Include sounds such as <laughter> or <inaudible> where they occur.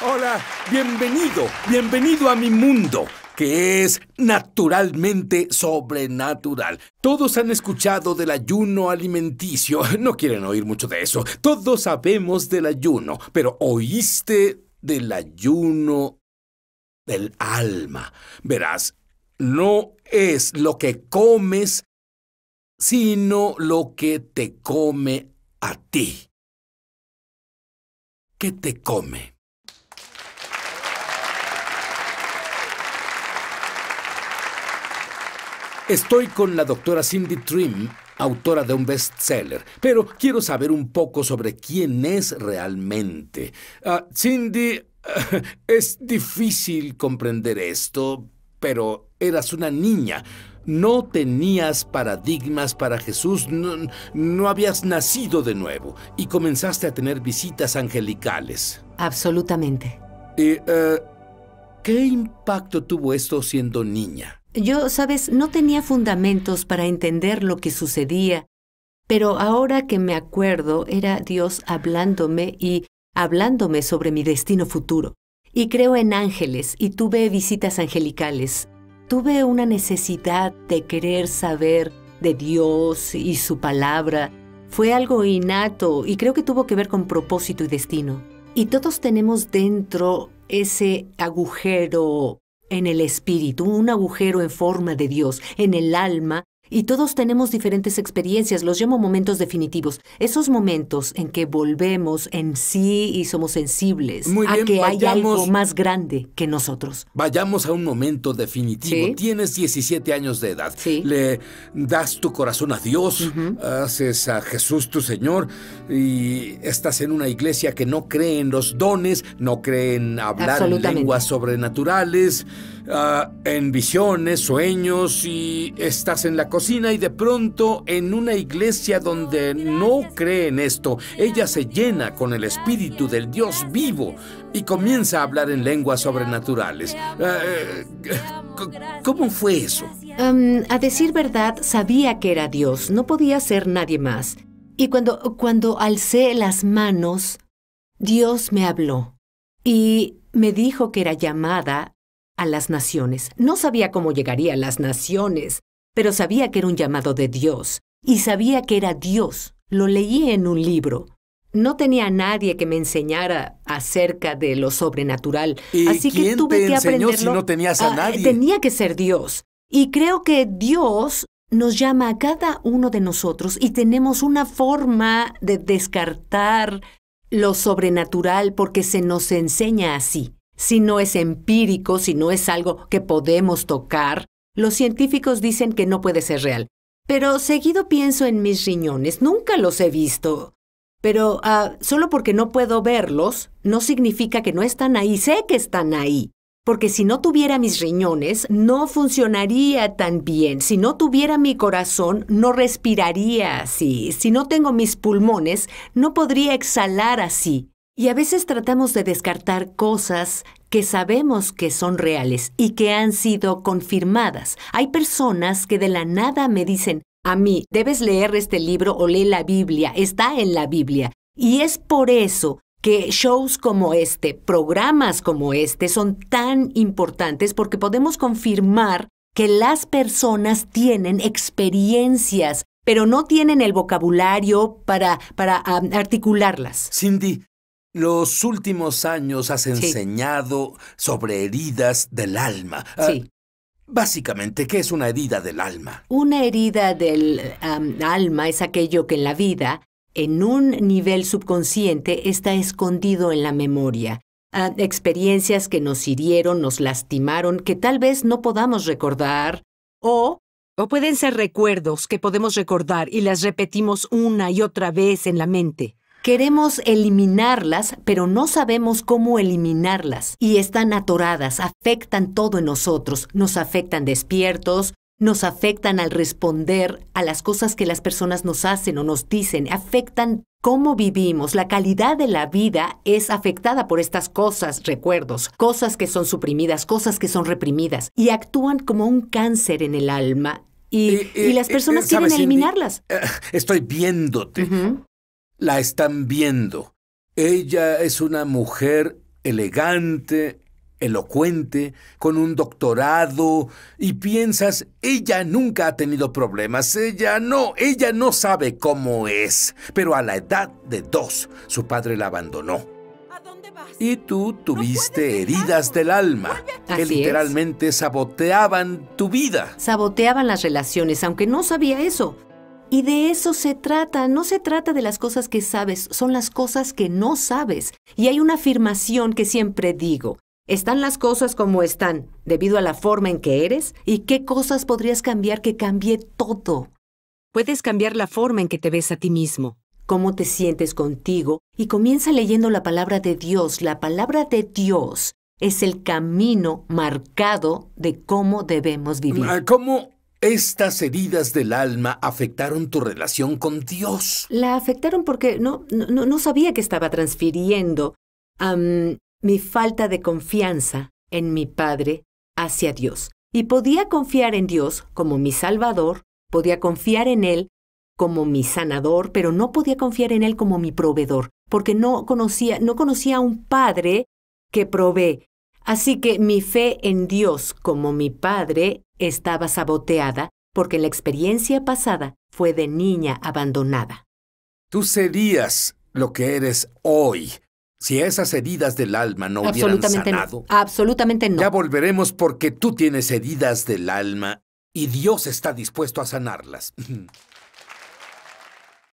Hola, bienvenido, bienvenido a mi mundo, que es naturalmente sobrenatural. Todos han escuchado del ayuno alimenticio, <laughs> no quieren oír mucho de eso, todos sabemos del ayuno, pero oíste del ayuno del alma. Verás, no es lo que comes, sino lo que te come a ti. ¿Qué te come? Estoy con la doctora Cindy Trim, autora de un bestseller, pero quiero saber un poco sobre quién es realmente. Ah, Cindy, <laughs> es difícil comprender esto, pero eras una niña. No tenías paradigmas para Jesús, no, habías nacido de nuevo y comenzaste a tener visitas angelicales. Absolutamente. ¿Y eh, qué impacto tuvo esto siendo niña? Yo, sabes, no tenía fundamentos para entender lo que sucedía, pero ahora que me acuerdo era Dios hablándome y hablándome sobre mi destino futuro. Y creo en ángeles y tuve visitas angelicales. Tuve una necesidad de querer saber de Dios y su palabra. Fue algo innato y creo que tuvo que ver con propósito y destino. Y todos tenemos dentro ese agujero en el espíritu, un agujero en forma de Dios, en el alma, y todos tenemos diferentes experiencias, los llamo momentos definitivos, esos momentos en que volvemos en sí y somos sensibles Muy a que hay algo más grande que nosotros. Vayamos a un momento definitivo. Tienes 17 años de edad. Le das tu corazón a Dios, haces a Jesús tu Señor y estás en una iglesia que no cree en los dones, no cree en hablar lenguas sobrenaturales, ah, en visiones, sueños y estás en la y de pronto en una iglesia donde no cree en esto, ella se llena con el espíritu del Dios vivo y comienza a hablar en lenguas sobrenaturales. Eh, eh, ¿Cómo fue eso? a decir verdad, sabía que era Dios, no podía ser nadie más. Y cuando, cuando alcé las manos, Dios me habló y me dijo que era llamada a las naciones. No sabía cómo llegaría a las naciones, pero sabía que era un llamado de Dios y sabía que era Dios. Lo leí en un libro. No tenía a nadie que me enseñara acerca de lo sobrenatural, así que tuve que aprenderlo. Si no tenías a ah, nadie? Tenía que ser Dios. Y creo que Dios nos llama a cada uno de nosotros y tenemos una forma de descartar lo sobrenatural porque se nos enseña así. Si no es empírico, si no es algo que podemos tocar, los científicos dicen que no puede ser real, pero seguido pienso en mis riñones, nunca los he visto. Pero ah, solo porque no puedo verlos, no significa que no están ahí, sé que están ahí. Porque si no tuviera mis riñones, no funcionaría tan bien. Si no tuviera mi corazón, no respiraría así. Si no tengo mis pulmones, no podría exhalar así. Y a veces tratamos de descartar cosas que sabemos que son reales y que han sido confirmadas. Hay personas que de la nada me dicen, a mí, debes leer este libro o lee la Biblia, está en la Biblia. Y es por eso que shows como este, programas como este, son tan importantes porque podemos confirmar que las personas tienen experiencias pero no tienen el vocabulario para, para articularlas. Cindy, los últimos años has enseñado sobre heridas del alma. Ah, sí. básicamente, ¿qué es una herida del alma? Una herida del alma es aquello que en la vida, en un nivel subconsciente, está escondido en la memoria. Ah, experiencias que nos hirieron, nos lastimaron, que tal vez no podamos recordar o o pueden ser recuerdos que podemos recordar y las repetimos una y otra vez en la mente. Queremos eliminarlas, pero no sabemos cómo eliminarlas. Y están atoradas, afectan todo en nosotros. Nos afectan despiertos, nos afectan al responder a las cosas que las personas nos hacen o nos dicen, afectan cómo vivimos. La calidad de la vida es afectada por estas cosas, recuerdos, cosas que son suprimidas, cosas que son reprimidas y actúan como un cáncer en el alma. Y, las personas quieren eliminarlas. Eh, estoy viéndote la están viendo. Ella es una mujer elegante, elocuente, con un doctorado, y piensas, ella nunca ha tenido problemas, ella no, ella no sabe cómo es, pero a la edad de dos, su padre la abandonó. Y tú tuviste heridas del alma, que literalmente saboteaban tu vida. Saboteaban las relaciones, aunque no sabía eso. Y de eso se trata, no se trata de las cosas que sabes, son las cosas que no sabes. Y hay una afirmación que siempre digo, están las cosas como están, debido a la forma en que eres, y qué cosas podrías cambiar que cambie todo. Puedes cambiar la forma en que te ves a ti mismo, cómo te sientes contigo, y comienza leyendo la palabra de Dios. La palabra de Dios es el camino marcado de cómo debemos vivir. Ah, ¿Cómo estas heridas del alma afectaron tu relación con Dios. La afectaron porque no, no, sabía que estaba transfiriendo mi falta de confianza en mi Padre hacia Dios. Y podía confiar en Dios como mi Salvador, podía confiar en Él como mi sanador, pero no podía confiar en Él como mi proveedor, porque no conocía, no conocía a un Padre que provee. Así que mi fe en Dios como mi Padre estaba saboteada porque la experiencia pasada fue de niña abandonada. Tú serías lo que eres hoy si esas heridas del alma no hubieran sanado. Absolutamente no. Ya volveremos porque tú tienes heridas del alma y Dios está dispuesto a sanarlas. <laughs>